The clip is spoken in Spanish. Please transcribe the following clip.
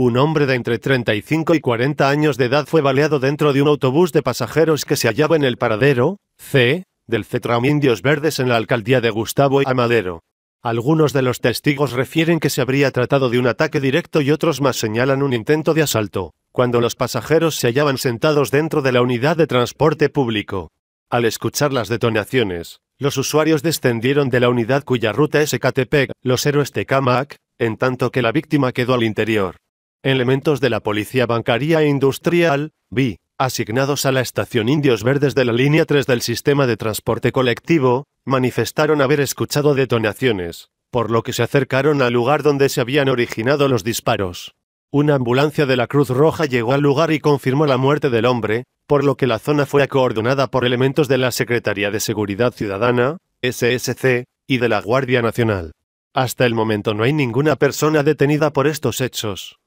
Un hombre de entre 35 y 40 años de edad fue baleado dentro de un autobús de pasajeros que se hallaba en el paradero, C, del Cetram Indios Verdes en la alcaldía de Gustavo y Amadero. Algunos de los testigos refieren que se habría tratado de un ataque directo y otros más señalan un intento de asalto, cuando los pasajeros se hallaban sentados dentro de la unidad de transporte público. Al escuchar las detonaciones, los usuarios descendieron de la unidad cuya ruta es Ecatepec, los héroes de en tanto que la víctima quedó al interior. Elementos de la Policía Bancaria e Industrial, BI, asignados a la Estación Indios Verdes de la Línea 3 del Sistema de Transporte Colectivo, manifestaron haber escuchado detonaciones, por lo que se acercaron al lugar donde se habían originado los disparos. Una ambulancia de la Cruz Roja llegó al lugar y confirmó la muerte del hombre, por lo que la zona fue acordonada por elementos de la Secretaría de Seguridad Ciudadana, SSC, y de la Guardia Nacional. Hasta el momento no hay ninguna persona detenida por estos hechos.